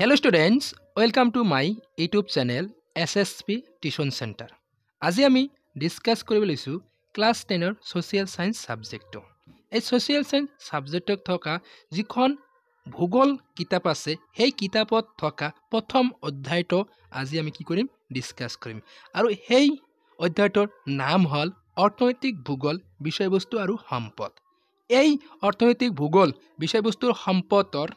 hello' students welcome to my YouTube channel S S P tuition centre আজি আমি discuss কৰিব লৈছোঁ class টেনৰ ছ'চিয়েল ছায়েঞ্চ ছাবজেক্টটো এই ছ'চিয়েল ছায়েঞ্চ ছাবজেক্টত থকা যিখন ভূগোল কিতাপ আছে সেই কিতাপত থকা প্ৰথম অধ্যায়টো আজি আমি কি কৰিম ডিছকাছ কৰিম আৰু সেই অধ্যায়টোৰ নাম হ'ল অৰ্থনৈতিক ভূগোল বিষয়বস্তু আৰু সম্পদ এই অৰ্থনৈতিক ভূগোল বিষয়বস্তুৰ সম্পদৰ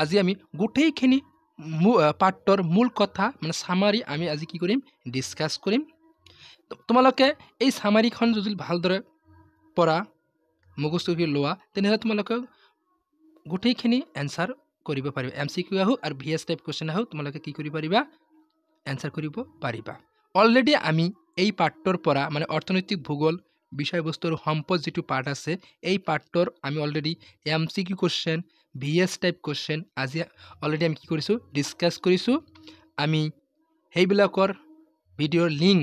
আজি আমি গোটেইখিনি পাঠটোৰ মূল কথা মানে চামাৰি আমি আজি কি কৰিম ডিছকাছ কৰিম তোমালোকে এই চামাৰিখন যদি ভালদৰে পৰা মুখস্থ লোৱা তেনেহ'লে তোমালোকে গোটেইখিনি এনচাৰ কৰিব পাৰিবা এম চি কিউ আহোঁ আৰু ভি এছ টাইপ কুৱেশ্যন আহোঁ তোমালোকে কি কৰিব পাৰিবা এনচাৰ কৰিব পাৰিবা অলৰেডি আমি এই পাঠটোৰ পৰা মানে অৰ্থনৈতিক ভূগোল বিষয়বস্তুৰ সম্পদ যিটো পাঠ আছে এই পাঠটোৰ আমি already M C Q question VS type question আজি অলৰেডি আমি কি কৰিছোঁ ডিছকাছ কৰিছোঁ আমি সেইবিলাকৰ ভিডিঅ'ৰ লিংক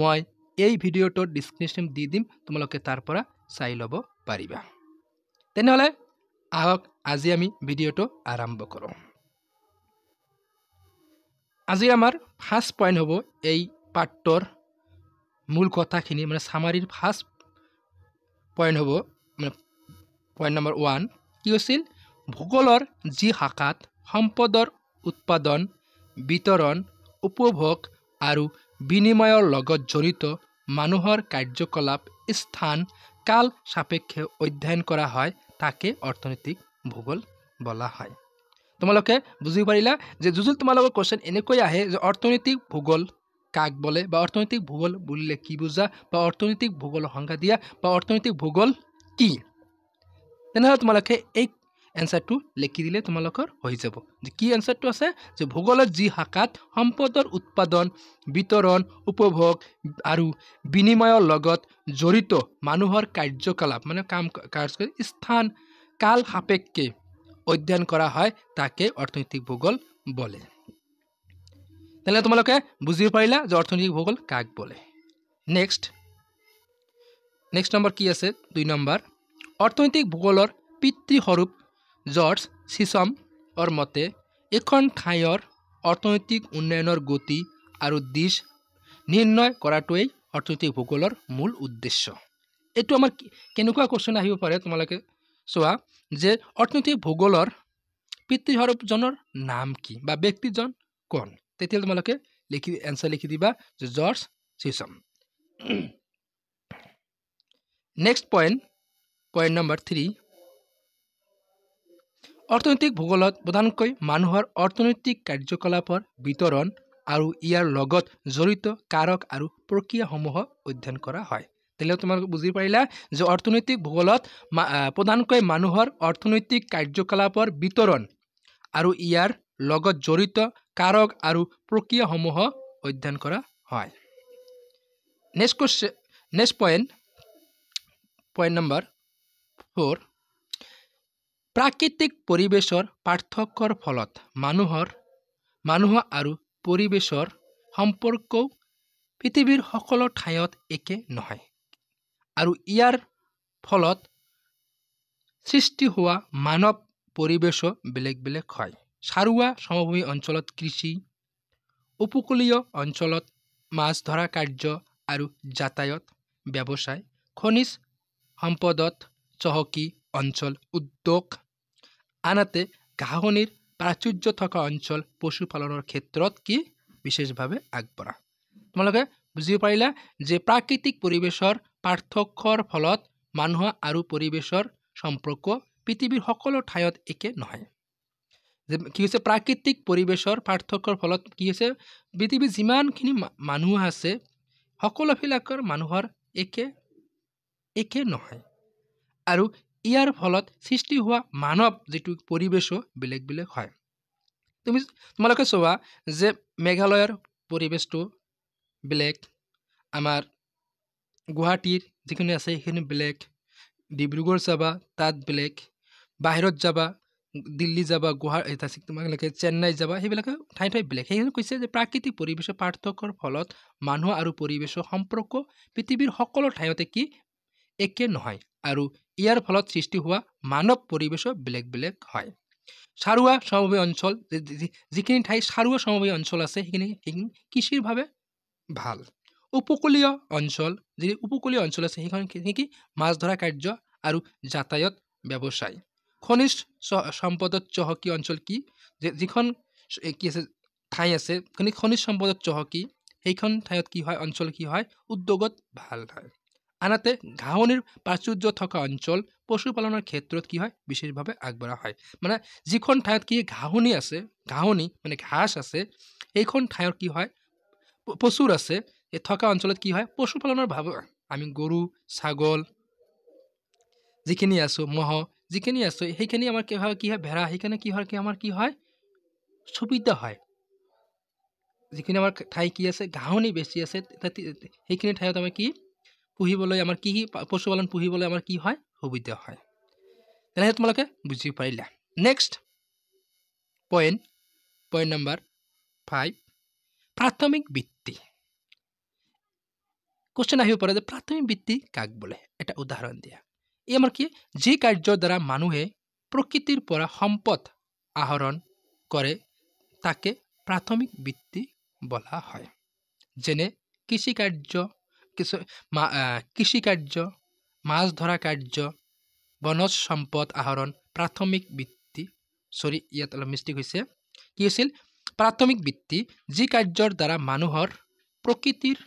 মই এই ভিডিঅ'টোৰ ডিছক্ৰিপশ্যন দি দিম তোমালোকে তাৰ পৰা চাই ল'ব পাৰিবা তেনেহ'লে আহক আজি আমি ভিডিঅ'টো আৰম্ভ কৰোঁ আজি আমাৰ ফাৰ্ষ্ট পইণ্ট হ'ব এই পাঠটোৰ মূল কথাখিনি মানে চামাৰীৰ ফাৰ্ষ্ট পইণ্ট হ'ব মানে পইণ্ট নম্বৰ ওৱান কি হৈছিল ভূগোলৰ যি শাখাত সম্পদৰ উৎপাদন বিতৰণ উপভোগ আৰু বিনিময়ৰ লগত জড়িত মানুহৰ কাৰ্যকলাপ স্থান কাল সাপেক্ষে অধ্যয়ন কৰা হয় তাকে অৰ্থনৈতিক ভূগোল বলা হয় তোমালোকে বুজি পাৰিলা যে যোজোল তোমালোকৰ কুৱেশ্যন এনেকৈ আহে যে অৰ্থনৈতিক ভূগোল কাক বোলে বা অৰ্থনৈতিক ভূগোল বুলিলে কি বুজা বা অৰ্থনৈতিক ভূগোলৰ সংজ্ঞা দিয়া বা অৰ্থনৈতিক ভূগোল কি তেনেহ'লে তোমালোকে এই এনচাৰটো লিখি দিলে তোমালোকৰ হৈ যাব যে কি এনচাৰটো আছে যে ভূগোলত যি শাখাত সম্পদৰ উৎপাদন বিতৰণ উপভোগ আৰু বিনিময়ৰ লগত জড়িত মানুহৰ কাৰ্যকলাপ মানে কাম কাৰ্য স্থান কাল সাপেক্ষে অধ্যয়ন কৰা হয় তাকে অৰ্থনৈতিক ভূগোল বলে তেনেহ'লে তোমালোকে বুজিব পাৰিলা যে অৰ্থনৈতিক ভূগোল কাক বোলে নেক্সট নেক্সট নম্বৰ কি আছে দুই নম্বৰ অৰ্থনৈতিক ভূগোলৰ পিতৃস্বৰূপ জৰ্জ চিচম অৰ মতে এখন ঠাইৰ অৰ্থনৈতিক উন্নয়নৰ গতি আৰু দিশ নিৰ্ণয় কৰাটোৱেই অৰ্থনৈতিক ভূগোলৰ মূল উদ্দেশ্য এইটো আমাৰ কেনেকুৱা কুৱেশ্যন আহিব পাৰে তোমালোকে চোৱা যে অৰ্থনৈতিক ভূগোলৰ পিতৃ পিতৃহৰজনৰ নাম কি বা ব্যক্তিজন কোন তেতিয়া তোমালোকে লিখি এনচাৰ লিখি দিবা যে George Chisholm next point point number three অৰ্থনৈতিক ভূগোলত প্ৰধানকৈ মানুহৰ অৰ্থনৈতিক কাৰ্যকলাপৰ বিতৰণ আৰু ইয়াৰ লগত জড়িত কাৰক আৰু প্ৰক্ৰিয়াসমূহ অধ্যয়ন কৰা হয় তেতিয়া তোমালোকে বুজি পাৰিলা যে অৰ্থনৈতিক ভূগোলত প্ৰধানকৈ মানুহৰ অৰ্থনৈতিক কাৰ্যকলাপৰ বিতৰণ আৰু ইয়াৰ লগত জড়িত কাৰক আৰু প্ৰক্ৰিয়াসমূহ অধ্যয়ন কৰা হয় next question next point point number four প্ৰাকৃতিক পৰিৱেশৰ পাৰ্থক্যৰ ফলত মানুহৰ মানুহ আৰু পৰিৱেশৰ সম্পৰ্কও পৃথিৱীৰ সকলো ঠাইত একে নহয় আৰু ইয়াৰ ফলত সৃষ্টি হোৱা মানৱ পৰিৱেশো বেলেগ বেলেগ হয় সাৰুৱা সমভূমি অঞ্চলত কৃষি উপকূলীয় অঞ্চলত মাছ ধৰা কাৰ্য আৰু যাতায়ত ব্যৱসায় খনিজ সম্পদত চহকী অঞ্চল উদ্যোগ আনহাতে ঘাঁহনিৰ প্ৰাচুৰ্য থকা অঞ্চল পশুপালনৰ ক্ষেত্ৰত কি বিশেষভাৱে আগবঢ়া তোমালোকে বুজিব পাৰিলা যে প্ৰাকৃতিক পৰিৱেশৰ পাৰ্থক্যৰ ফলত মানুহ আৰু পৰিৱেশৰ সম্পৰ্ক পৃথিৱীৰ সকলো ঠাইত একে নহয় যে কি হৈছে প্ৰাকৃতিক পৰিৱেশৰ পাৰ্থক্যৰ ফলত কি হৈছে পৃথিৱীৰ যিমানখিনি মানুহ আছে সকলোবিলাকৰ মানুহৰ একে একে নহয় আৰু ইয়াৰ ফলত সৃষ্টি হোৱা মানৱ যিটো পৰিৱেশো বেলেগ বেলেগ হয় তুমি তোমালোকে চোৱা যে মেঘালয়ৰ পৰিৱেশটো বেলেগ আমাৰ গুৱাহাটীৰ যিখিনি আছে সেইখিনি বেলেগ ডিব্ৰুগড় যাবা তাত বেলেগ বাহিৰত যাবা দিল্লী যাবা গুৱাহাটী তোমালোকে চেন্নাই যাবা সেইবিলাকে ঠাই ঠাই বেলেগ সেইখিনি কৈছে যে প্ৰাকৃতিক পৰিৱেশৰ পাৰ্থক্যৰ ফলত মানুহ আৰু পৰিৱেশৰ সম্পৰ্ক পৃথিৱীৰ সকলো ঠাইতে কি একে নহয় আৰু ইয়াৰ ফলত সৃষ্টি হোৱা মানৱ পৰিৱেশো বেলেগ বেলেগ হয় সাৰুৱা সমভূমি অঞ্চল যিখিনি ঠাই সাৰুৱা সমভূমি অঞ্চল আছে সেইখিনি সেইখিনি কৃষিৰভাৱে ভাল উপকূলীয় অঞ্চল যি উপকূলীয় অঞ্চল আছে সেইখন নেকি মাছ ধৰা কাৰ্য আৰু যাতায়ত ব্যৱসায় খনিজ সম্পদত চহকী অঞ্চল কি যিখন কি আছে ঠাই আছে খনিজ সম্পদত চহকী সেইখন ঠাইত কি হয় অঞ্চল কি হয় উদ্যোগত ভাল হয় আনহাতে ঘাঁহনিৰ প্ৰাচুৰ্য থকা অঞ্চল পশুপালনৰ ক্ষেত্ৰত কি হয় বিশেষভাৱে আগবঢ়া হয় মানে যিখন ঠাইত কি ঘাঁহনি আছে ঘাঁহনি মানে ঘাঁহ আছে এইখন ঠাইৰ কি হয় প্ৰচুৰ আছে এই থকা অঞ্চলত কি হয় পশুপালনৰ ভাৱ আমি গৰু ছাগল যিখিনি আছোঁ মহ যিখিনি আছোঁ সেইখিনি আমাৰ কি হয় কি হয় ভেড়া সেইকাৰণে কি হয় কি আমাৰ কি হয় সুবিধা হয় যিখিনি আমাৰ ঠাই কি আছে ঘাঁহনি বেছি আছে সেইখিনি ঠাইত আমাৰ কি পুহিবলৈ আমাৰ কি কি পশুপালন পুহিবলৈ আমাৰ কি হয় সুবিধা হয় তেনেহ'লে তোমালোকে বুজি পাৰিলা next point point number five প্ৰাথমিক বৃত্তি কুৱেশ্যন আহিব পাৰে যে প্ৰাথমিক বৃত্তি কাক বোলে এটা উদাহৰণ দিয়া ই আমাৰ কি যি কাৰ্যৰ দ্বাৰা মানুহে প্ৰকৃতিৰ পৰা সম্পদ আহৰণ কৰে তাকে প্ৰাথমিক বৃত্তি বলা হয় যেনে কৃষিকাৰ্য কিছু কৃষিকাৰ্য মাছ ধৰা কাৰ্য বনজ সম্পদ আহৰণ প্ৰাথমিক বৃত্তি চৰি ইয়াত অলপ মিষ্টেক হৈছে কি হৈছিল প্ৰাথমিক বৃত্তি যি কাৰ্যৰ দ্বাৰা মানুহৰ প্ৰকৃতিৰ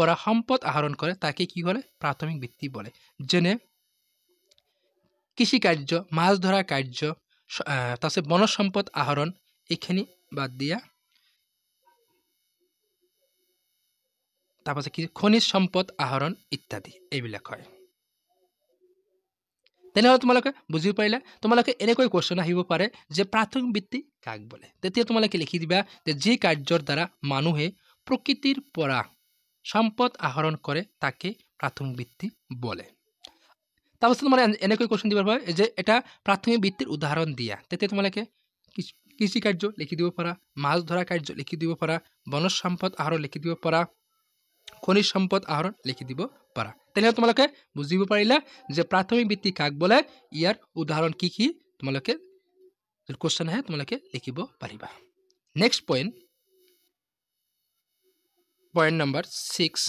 পৰা সম্পদ আহৰণ কৰে তাকে কি কৰে প্ৰাথমিক বৃত্তি বোলে যেনে কৃষিকাৰ্য মাছ ধৰা কাৰ্য তাৰপিছত বনজ সম্পদ আহৰণ এইখিনি বাদ দিয়া তারপর কি খনিজ সম্পদ আহৰণ ইত্যাদি এইবিলাক হয় তেনেহ'লে তোমালোকে বুজি পাৰিলা তোমালোকে এনেকৈ কুৱেশ্যন আহিব পাৰে যে প্ৰাথমিক বৃত্তি কাক বোলে তেতিয়া তোমালোকে লিখি দিবা যে যি কাৰ্যৰ দ্বাৰা মানুহে প্ৰকৃতিৰ পৰা সম্পদ আহৰণ কৰে তাকে প্ৰাথমিক বৃত্তি বোলে তাৰপাছত তোমালোকে এনেকৈ কোৱেশ্যন দিব পাৰা যে এটা প্ৰাথমিক বৃত্তিৰ উদাহৰণ দিয়া তেতিয়া তোমালোকে কৃষি কাৰ্য লিখি দিব পাৰা মাছ ধৰা কাৰ্য লিখি দিব পাৰা বনজ সম্পদ আহৰণ লিখি দিব পাৰা খনিজ সম্পদ আহৰণ লিখি দিব পাৰা তেনেহ'লে তোমালোকে বুজিব পাৰিলা যে প্ৰাথমিক বৃত্তি কাক বোলে ইয়াৰ উদাহৰণ কি কি তোমালোকে কুৱেশ্যন আহে তোমালোকে লিখিব পাৰিবা next point point number six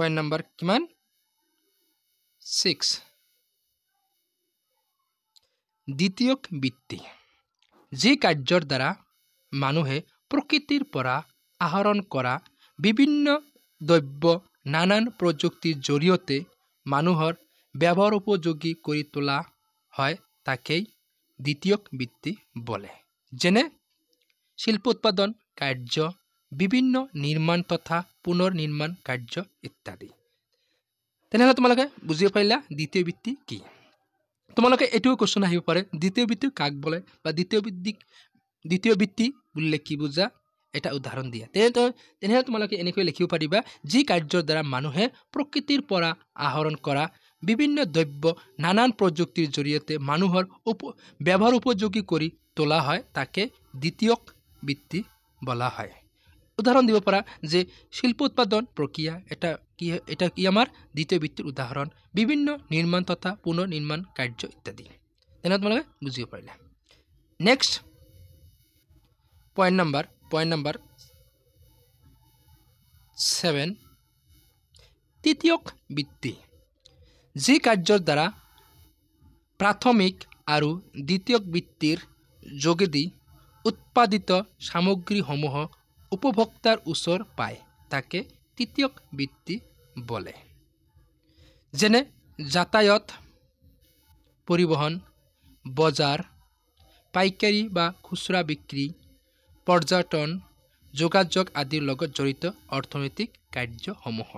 point number কিমান ছিক্স দ্বিতীয় বৃত্তি যি কাৰ্যৰ দ্বাৰা মানুহে প্ৰকৃতিৰ পৰা আহৰণ কৰা বিভিন্ন দ্ৰব্য নানান প্ৰযুক্তিৰ জৰিয়তে মানুহৰ ব্যৱহাৰ উপযোগী কৰি তোলা হয় তাকেই দ্বিতীয়ক বৃত্তি বলে যেনে শিল্প উৎপাদন কাৰ্য বিভিন্ন নিৰ্মাণ তথা পুনৰ নিৰ্মাণ কাৰ্য ইত্যাদি তেনেহ'লে তোমালোকে বুজি পাৰিলা দ্বিতীয় বৃত্তি কি তোমালোকে এইটো কুৱেশ্যন আহিব পাৰে দ্বিতীয় বৃত্তিক কাক বোলে বা দ্বিতীয় বৃত্তিক দ্বিতীয় বৃত্তি বুলিলে কি বুজা এটা উদাহৰণ দিয়া তেনে তেনেহ'লে তোমালোকে এনেকৈ লিখিব পাৰিবা যি কাৰ্যৰ দ্বাৰা মানুহে প্ৰকৃতিৰ পৰা আহৰণ কৰা বিভিন্ন দ্ৰব্য নানান প্ৰযুক্তিৰ জৰিয়তে মানুহৰ উপ ব্যৱহাৰ উপযোগী কৰি তোলা হয় তাকে দ্বিতীয় বৃত্তি বলা হয় উদাহৰণ দিব পাৰা যে শিল্প উৎপাদন প্ৰক্ৰিয়া এটা কি এটা কি আমার দ্বিতীয় বৃত্তির উদাহরণ বিভিন্ন নির্মাণ তথা পুনর্নির্মাণ কার্য ইত্যাদি তেনে তোমালোকে বুজিব পাৰিলা next point number point number seven তৃতীয়ক বৃত্তি যি কাৰ্যৰ দ্বাৰা প্ৰাথমিক আৰু দ্বিতীয়ক বৃত্তিৰ যোগেদি উৎপাদিত সামগ্ৰীসমূহ উপভোক্তাৰ ওচৰ পায় তাকে তৃতীয়ক বৃত্তি বলে যেনে যাতায়ত পৰিবহণ বজাৰ পাইকাৰী বা খুচুৰা বিক্ৰী পৰ্যটন যোগাযোগ আদিৰ লগত জড়িত অৰ্থনৈতিক কাৰ্যসমূহ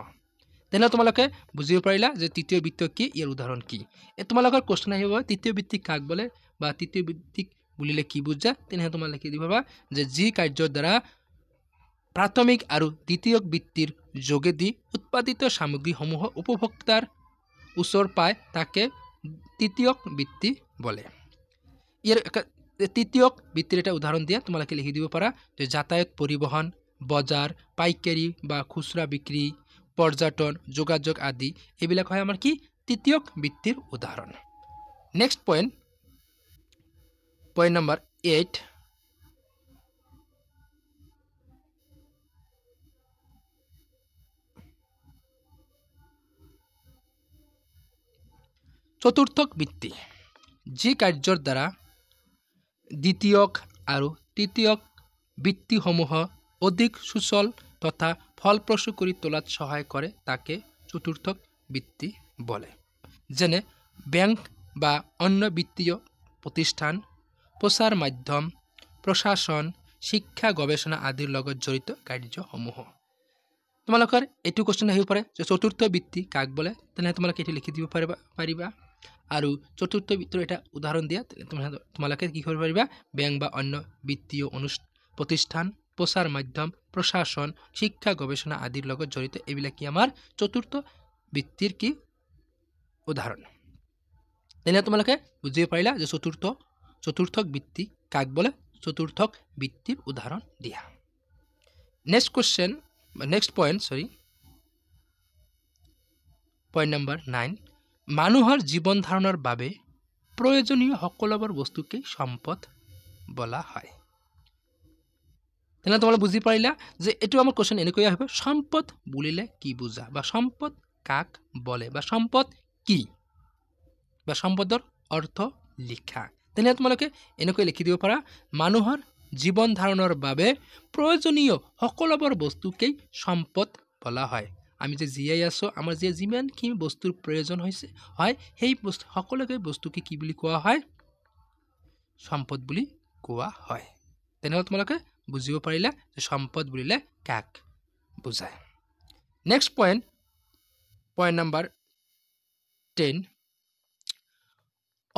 তেনেহ'লে তোমালোকে বুজিব পাৰিলা যে তৃতীয় বৃত্ত কি ইয়াৰ উদাহৰণ কি এই তোমালোকৰ কুৱেশ্যন আহিব তৃতীয় বৃত্তিক কাক বোলে বা তৃতীয় বৃত্তিক বুলিলে কি বুজা তেনেহে তোমালোকে দিব পাৰা যে যি কাৰ্যৰ দ্বাৰা প্ৰাথমিক আৰু দ্বিতীয় বৃত্তিৰ যোগেদি উৎপাদিত সামগ্ৰীসমূহ উপভোক্তাৰ ওচৰ পায় তাকে তৃতীয় বৃত্তি বোলে ইয়াৰ তৃতীয় বৃত্তিৰ এটা উদাহৰণ দিয়ে তোমালোকে লিখি দিব পাৰা যে যাতায়াত পৰিবহণ বজাৰ পাইকাৰী বা খুচুৰা বিক্ৰী পৰ্যটন যোগাযোগ আদি এইবিলাক হয় আমাৰ কি তৃতীয় বৃত্তিৰ উদাহৰণ next point point number eight চতুৰ্থক বৃত্তি যি কাৰ্যৰ দ্বাৰা দ্বিতীয়ক আৰু তৃতীয়ক বৃত্তিসমূহ অধিক সুচল তথা ফলপ্ৰসূ কৰি তোলাত সহায় কৰে তাকে চতুৰ্থক বৃত্তি বলে যেনে বেংক বা অন্য বিত্তীয় প্ৰতিষ্ঠান প্ৰচাৰ মাধ্যম প্ৰশাসন শিক্ষা গৱেষণা আদিৰ লগত জড়িত কাৰ্যসমূহ তোমালোকৰ এইটো কুৱেশ্যন আহি পাৰে যে চতুৰ্থ বৃত্তি কাক বোলে তেনেহ'লে তোমালোকে এইটো লিখি দিব পাৰিবা পাৰিবা আৰু চতুৰ্থ বৃত্তৰ এটা উদাহৰণ দিয়া তোমালোকে কি কৰিব পাৰিবা বেংক বা অন্য বিত্তীয় অনু প্ৰতিষ্ঠান প্ৰচাৰ মাধ্যম প্ৰশাসন শিক্ষা গৱেষণা আদিৰ লগত জড়িত এইবিলাক কি আমাৰ চতুৰ্থ বৃত্তিৰ কি উদাহৰণ তেনে তোমালোকে বুজিব পাৰিলা যে চতুৰ্থ চতুৰ্থক বৃত্তি কাক বোলে চতুৰ্থক বৃত্তিৰ উদাহৰণ দিয়া next question next point sorry point number nine মানুহৰ জীৱন ধাৰণৰ বাবে প্ৰয়োজনীয় সকলোবোৰ বস্তুকে সম্পদ বলা হয় তেনেহ'লে তোমালোকে বুজি পাৰিলা যে এইটো আমাৰ কুৱেশ্যন এনেকৈ আহিব সম্পদ বুলিলে কি বুজা বা সম্পদ কাক বলে বা সম্পদ কি বা সম্পদৰ অৰ্থ লিখা তেনেহ'লে তোমালোকে এনেকৈ লিখি দিব পাৰা মানুহৰ জীৱন ধাৰণৰ বাবে প্ৰয়োজনীয় সকলোবোৰ বস্তুকেই সম্পদ বলা হয় আমি যে জীয়াই আছোঁ আমাৰ যে যিমানখিনি বস্তুৰ প্ৰয়োজন হৈছে হয় সেই বস্তু সকলোকে বস্তুকে কি বুলি কোৱা হয় সম্পদ বুলি কোৱা হয় তেনেহ'লে তোমালোকে বুজিব পাৰিলা যে সম্পদ বুলিলে কাক বুজায় next point point number ten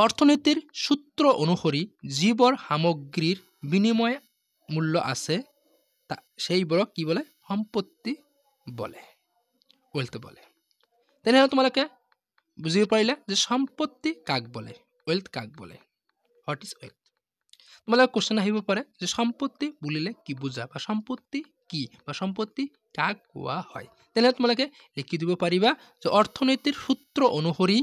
অৰ্থনীতিৰ সূত্ৰ অনুসৰি যিবোৰ সামগ্ৰীৰ বিনিময় মূল্য আছে তা সেইবোৰক কি বোলে সম্পত্তি বোলে ওয়েলথ বলে তাই না তোমালোকে বুজিব পাৰিলে যে সম্পত্তি কাক বলে ৱেল্থ কাক বলে হোয়াট ইজ ৱেল্থ তোমালোকে কোশ্চেন আহিব পাৰে যে সম্পত্তি বুলিলে কি বুজা বা সম্পত্তি কি বা সম্পত্তি কাক কোৱা হয় তেনেহ'লে তোমালোকে লিখি দিব পাৰিবা যে অৰ্থনীতিৰ সূত্ৰ অনুসৰি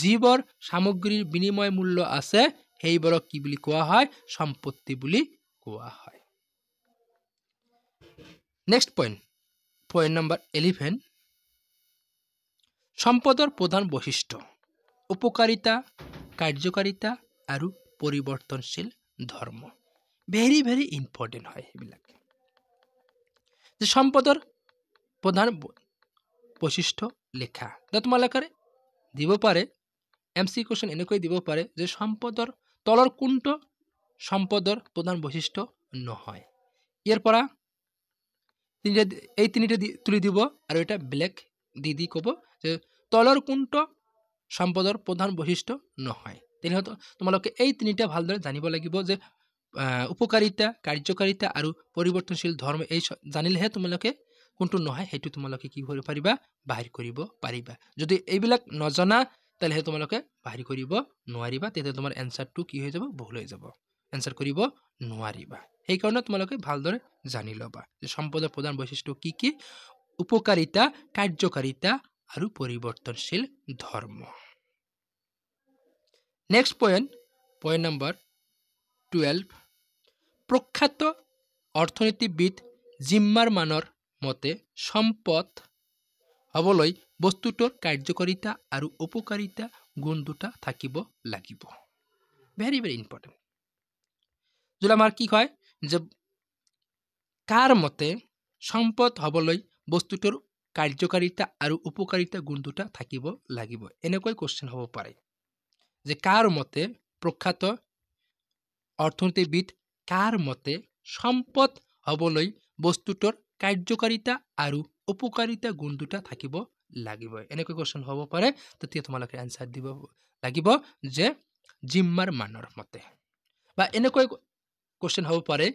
যিবোৰ সামগ্ৰীৰ বিনিময় মূল্য আছে সেইবোৰক কি বুলি কোৱা হয় সম্পত্তি বুলি কোৱা হয় next point point number eleven সম্পদর প্রধান বৈশিষ্ট্য উপকারিতা কার্যকারিতা আৰু পৰিৱৰ্তনশীল ধৰ্ম ভেৰি ভেৰি ইম্পৰ্টেণ্ট হয় সেইবিলাক যে সম্পদৰ প্ৰধান বৈশিষ্ট্য লেখা যে তোমালোকে দিব পাৰে এম চি কুৱেশ্যন এনেকৈ দিব পাৰে যে সম্পদৰ তলৰ কোনটো সম্পদৰ প্ৰধান বৈশিষ্ট্য নহয় ইয়াৰ পৰা তিনিটা এই তিনিটা তুলি দিব আৰু এটা ব্লেক দি দি ক'ব যে তলৰ কোনটো সম্পদৰ প্ৰধান বৈশিষ্ট্য নহয় তেনেহ'লে তোমালোকে এই তিনিটা ভালদৰে জানিব লাগিব যে উপকাৰিতা কাৰ্যকাৰিতা আৰু পৰিৱৰ্তনশীল ধৰ্ম এই জানিলেহে তোমালোকে কোনটো নহয় সেইটো তোমালোকে কি কৰিব পাৰিবা বাহিৰ কৰিব পাৰিবা যদি এইবিলাক নজনা তেনেহ'লে তোমালোকে বাহিৰ কৰিব নোৱাৰিবা তেতিয়া তোমাৰ এনচাৰটো কি হৈ যাব ভুল হৈ যাব এনচাৰ কৰিব নোৱাৰিবা সেইকাৰণে তোমালোকে ভালদৰে জানি ল'বা যে সম্পদৰ প্ৰধান বৈশিষ্ট্য কি কি উপকাৰিতা কাৰ্যকাৰিতা আৰু পৰিৱৰ্তনশীল ধৰ্ম next point point number twelve প্ৰখ্যাত অৰ্থনীতিবিদ জিম্মাৰ মানৰ মতে সম্পদ হ'বলৈ বস্তুটোৰ কাৰ্যকাৰিতা আৰু উপকাৰিতা গুণ দুটা থাকিব লাগিব ভেৰি ভেৰি ইম্পৰ্টেণ্ট যোনটো আমাৰ কি কয় যে কাৰ মতে সম্পদ হ'বলৈ বস্তুটোৰ কাৰ্যকাৰিতা আৰু উপকাৰিতা গুণ দুটা থাকিব লাগিব এনেকৈ কুৱেশ্যন হ'ব পাৰে যে কাৰ মতে প্ৰখ্যাত অৰ্থনীতিবিদ কাৰ মতে সম্পদ হ'বলৈ বস্তুটোৰ কাৰ্যকাৰিতা আৰু উপকাৰিতা গুণ দুটা থাকিব লাগিব এনেকৈ কুৱেশ্যন হ'ব পাৰে তেতিয়া তোমালোকে এনচাৰ দিব লাগিব যে জিম্মাৰ মানৰ মতে বা এনেকুৱা কুৱেশ্যন হ'ব পাৰে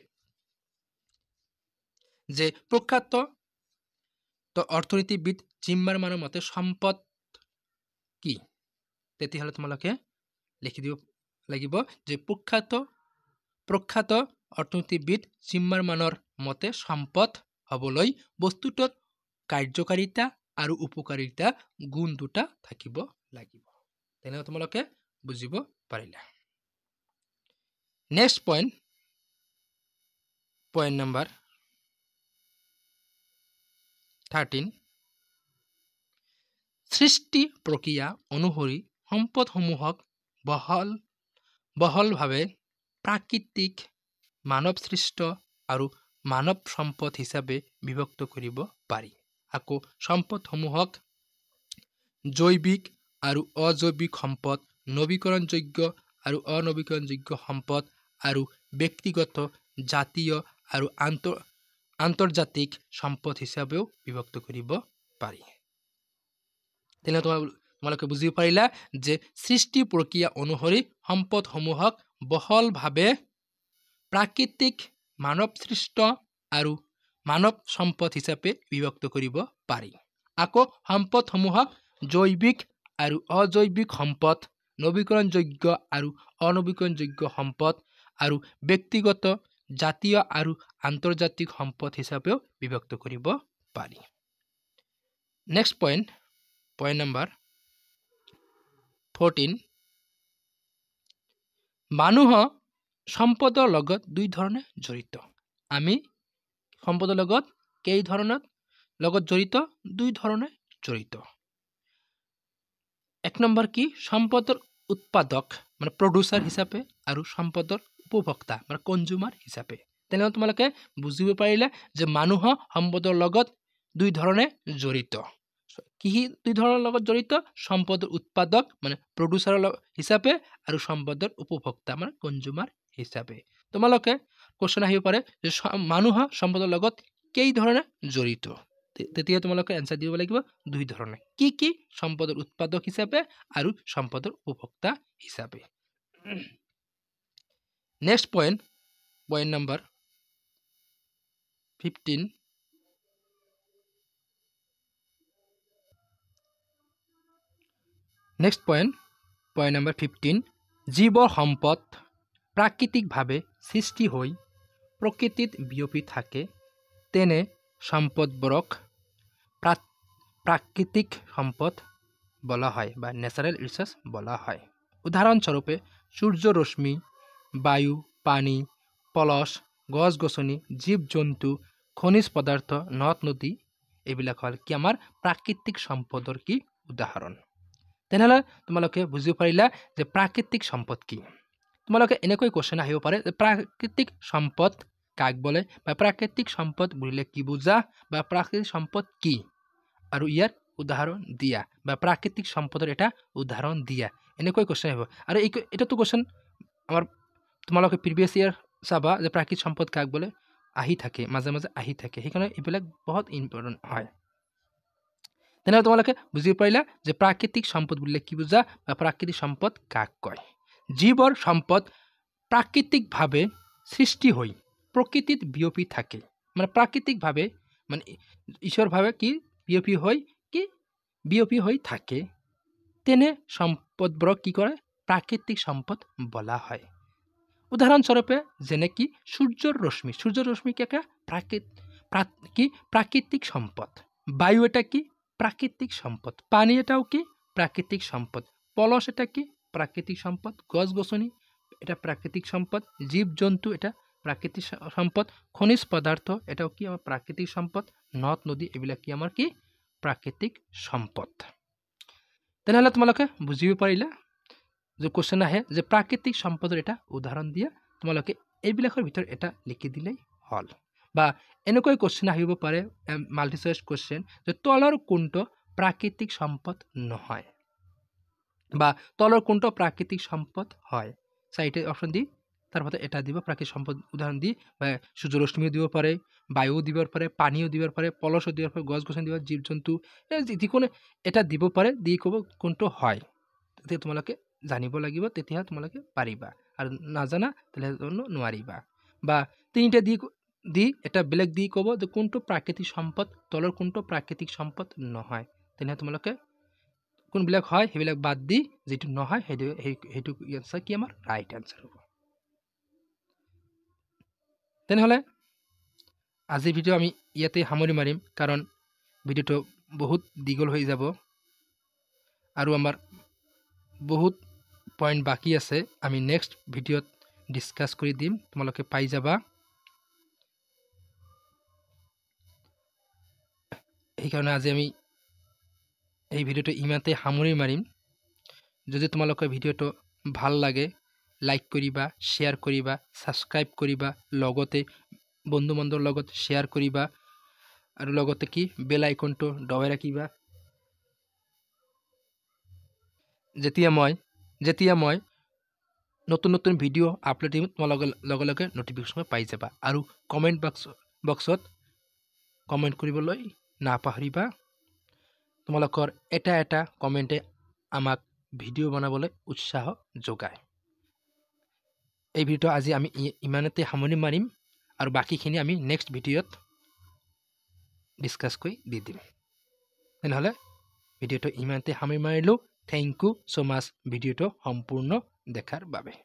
যে প্ৰখ্যাত তো অর্থনীতিবিদ জিম্মারমানের মতে সম্পদ কি তেতিয়াহ'লে তোমালোকে লিখি দিব লাগিব যে প্ৰখ্যাত প্ৰখ্যাত অৰ্থনীতিবিদ জিম্মাৰমানৰ মতে সম্পদ হ'বলৈ বস্তুটোত কাৰ্যকাৰিতা আৰু উপকাৰিতা গুণ দুটা থাকিব লাগিব তেনেহ'লে তোমালোকে বুজিব পাৰিলা next point point number thirteen সৃষ্টি প্ৰক্ৰিয়া অনুসৰি সম্পদসমূহক বহল বহলভাৱে প্ৰাকৃতিক মানৱ সৃষ্ট আৰু মানৱ সম্পদ হিচাপে বিভক্ত কৰিব পাৰি আকৌ সম্পদসমূহক জৈৱিক আৰু অজৈৱিক সম্পদ নৱীকৰণযোগ্য আৰু অনৱীকৰণযোগ্য সম্পদ আৰু ব্যক্তিগত জাতীয় আৰু আন্ত আন্তর্জাতিক সম্পদ হিসাবেও বিভক্ত কৰিব পাৰি তেনে তোমাৰ তোমালোকে বুজি পাৰিলা যে সৃষ্টি প্ৰক্ৰিয়া অনুসৰি সম্পদসমূহক বহলভাৱে প্ৰাকৃতিক মানৱ সৃষ্ট আৰু মানৱ সম্পদ হিচাপে বিভক্ত কৰিব পাৰি আকৌ সম্পদসমূহক জৈৱিক আৰু অজৈৱিক সম্পদ নৱীকৰণযোগ্য আৰু অনৱীকৰণযোগ্য সম্পদ আৰু ব্যক্তিগত জাতীয় আৰু আন্তৰ্জাতিক সম্পদ হিচাপেও বিভক্ত কৰিব পাৰি next point point number fourteen মানুহ সম্পদৰ লগত দুই ধৰণে জড়িত আমি সম্পদৰ লগত কেই ধৰণৰ লগত জড়িত দুই ধৰণে জড়িত এক নম্বৰ কি সম্পদৰ উৎপাদক মানে প্ৰডিউচাৰ হিচাপে আৰু সম্পদৰ উপভোক্তা মানে কনজুমাৰ হিচাপে তেনেহ'লে তোমালোকে বুজিব পাৰিলে যে মানুহ সম্পদৰ লগত দুই ধৰণে জড়িত কি দুই ধৰণৰ লগত জড়িত সম্পদৰ উৎপাদক মানে প্ৰডিউচাৰৰ হিচাপে আৰু সম্পদৰ উপভোক্তা মানে কনজুমাৰ হিচাপে তোমালোকে কুৱেশ্যন আহিব পাৰে যে মানুহ সম্পদৰ লগত কেই ধৰণে জড়িত তেতিয়া তোমালোকে এনচাৰ দিব লাগিব দুই ধৰণে কি কি সম্পদৰ উৎপাদক হিচাপে আৰু সম্পদৰ উপভোক্তা হিচাপে next point point number fifteen next point point number fifteen জীৱ সম্পদ প্ৰাকৃতিকভাৱে সৃষ্টি হৈ প্ৰকৃতিত বিয়পি থাকে তেনে সম্পদবোৰক প্ৰাকৃতিক সম্পদ বলা হয় বা নেচাৰেল ৰিচাৰ্চ বলা হয় উদাহৰণস্বৰূপে সূৰ্য ৰশ্মি বায়ু পানী পলস গছ গছনি জীৱ জন্তু খনিজ পদাৰ্থ নদ নদী এইবিলাক হ'ল কি আমাৰ প্ৰাকৃতিক সম্পদৰ কি উদাহৰণ তেনেহ'লে তোমালোকে বুজি পাৰিলা যে প্ৰাকৃতিক সম্পদ কি তোমালোকে এনেকৈ কুৱেশ্যন আহিব পাৰে যে প্ৰাকৃতিক সম্পদ কাক বোলে বা প্ৰাকৃতিক সম্পদ বুলিলে কি বুজা বা প্ৰাকৃতিক সম্পদ কি আৰু ইয়াৰ উদাহৰণ দিয়া বা প্ৰাকৃতিক সম্পদৰ এটা উদাহৰণ দিয়া এনেকৈ কুৱেশ্যন আহিব আৰু এই এইটোতো কুৱেশ্যন আমাৰ তোমালোকে প্ৰিভিয়াছ ইয়াৰ চাবা যে প্ৰাকৃতিক সম্পদ কাক বোলে আহি থাকে মাজে মাজে আহি থাকে সেইকাৰণে এইবিলাক বহুত ইম্পৰ্টেণ্ট হয় তেনেহ'লে তোমালোকে বুজি পাৰিলা যে প্ৰাকৃতিক সম্পদ বুলিলে কি বুজা বা প্ৰাকৃতিক সম্পদ কাক কয় যিবোৰ সম্পদ প্ৰাকৃতিকভাৱে সৃষ্টি হৈ প্ৰকৃতিত বিয়পি থাকে মানে প্ৰাকৃতিকভাৱে মানে ঈশ্বৰভাৱে কি বিয়পি হৈ কি বিয়পি হৈ থাকে তেনে সম্পদবোৰক কি কৰে প্ৰাকৃতিক সম্পদ বলা হয় উদাহরণস্বরূপে যেনে কি সূর্যর রশ্মি সূর্যর কি একটা প্রাকৃত কি প্রাকৃতিক সম্পদ বায়ু এটা কি প্রাকৃতিক সম্পদ পানি এটাও কি প্রাকৃতিক সম্পদ পলস এটা কি প্রাকৃতিক সম্পদ গছ গছনি এটা প্রাকৃতিক সম্পদ জীবজন্তু এটা প্রাকৃতিক সম্পদ খনিজ পদার্থ এটাও কি আমার প্রাকৃতিক সম্পদ নদ নদী এইবিলাক কি আমাৰ কি প্রাকৃতিক সম্পদ তেনেহ'লে তোমালোকে বুজিব পাৰিলা যে কোশ্চেন আহে যে প্রাকৃতিক সম্পদের এটা উদাহৰণ দিয়া তোমালোকে এইবিলাকৰ ভিতৰত এটা লিখি দিলেই হ'ল বা এনেকৈ কোশ্চেন আহিব পাৰে মাল্টি চইচ কোশ্চেন যে তলৰ কোনটো প্ৰাকৃতিক সম্পদ নহয় বা তলৰ কোনটো প্ৰাকৃতিক সম্পদ হয় চাৰিটা অপশ্যন দি তারপর এটা দিব প্রাকৃতিক সম্পদ উদাহরণ দি বা সূর্যরশ্মিও দিব পারে বায়ুও দিব পাৰে পানিও দিব পাৰে পলসো দিব পাৰে গছ গছনি দিব জীৱ জন্তু যিকোনো এটা দিব পারে দি ক'ব কোনটো হয় তোমালোকে জানিব লাগিব তেতিয়া তোমালোকে পাৰিবা আৰু নাজানা তেনেধৰণে নোৱাৰিবা বা তিনিটা দি দি এটা বেলেগ দি ক'ব যে কোনটো প্ৰাকৃতিক সম্পদ তলৰ কোনটো প্ৰাকৃতিক সম্পদ নহয় তেনেহে তোমালোকে কোনবিলাক হয় সেইবিলাক বাদ দি যিটো নহয় সেইটো সেইটো এনচাৰ কি আমাৰ ৰাইট এনচাৰ হ'ব তেনেহ'লে আজিৰ ভিডিঅ' আমি ইয়াতে সামৰি মাৰিম কাৰণ ভিডিঅ'টো বহুত দীঘল হৈ যাব আৰু আমাৰ বহুত পইণ্ট বাকী আছে আমি নেক্সট ভিডিঅ'ত ডিছকাছ কৰি দিম তোমালোকে পাই যাবা সেইকাৰণে আজি আমি এই ভিডিঅ'টো ইমানতে সামৰি মাৰিম যদি তোমালোকৰ ভিডিঅ'টো ভাল লাগে লাইক কৰিবা শ্বেয়াৰ কৰিবা ছাবস্ক্ৰাইব কৰিবা লগতে বন্ধু বান্ধৱৰ লগত শ্বেয়াৰ কৰিবা আৰু লগতে কি বেল আইকনটো দবাই ৰাখিবা যেতিয়া মই যেতিয়া মই নতুন নতুন ভিডিঅ' আপলোড দিম তোমাৰ লগে লগে নটিফিকেশ্যন পাই যাবা আৰু কমেণ্ট বক্স বক্সত কমেণ্ট কৰিবলৈ নাপাহৰিবা তোমালোকৰ এটা এটা কমেণ্টে আমাক ভিডিঅ' বনাবলৈ উৎসাহ যোগায় এই ভিডিঅ'টো আজি আমি ইমানতে সামৰণি মাৰিম আৰু বাকীখিনি আমি নেক্সট ভিডিঅ'ত ডিছকাছ কৰি দি দিম তেনেহ'লে ভিডিঅ'টো ইমানতে সামৰি মাৰিলোঁ থেংক ইউ ছ' মাছ ভিডিঅ'টো সম্পূৰ্ণ দেখাৰ বাবে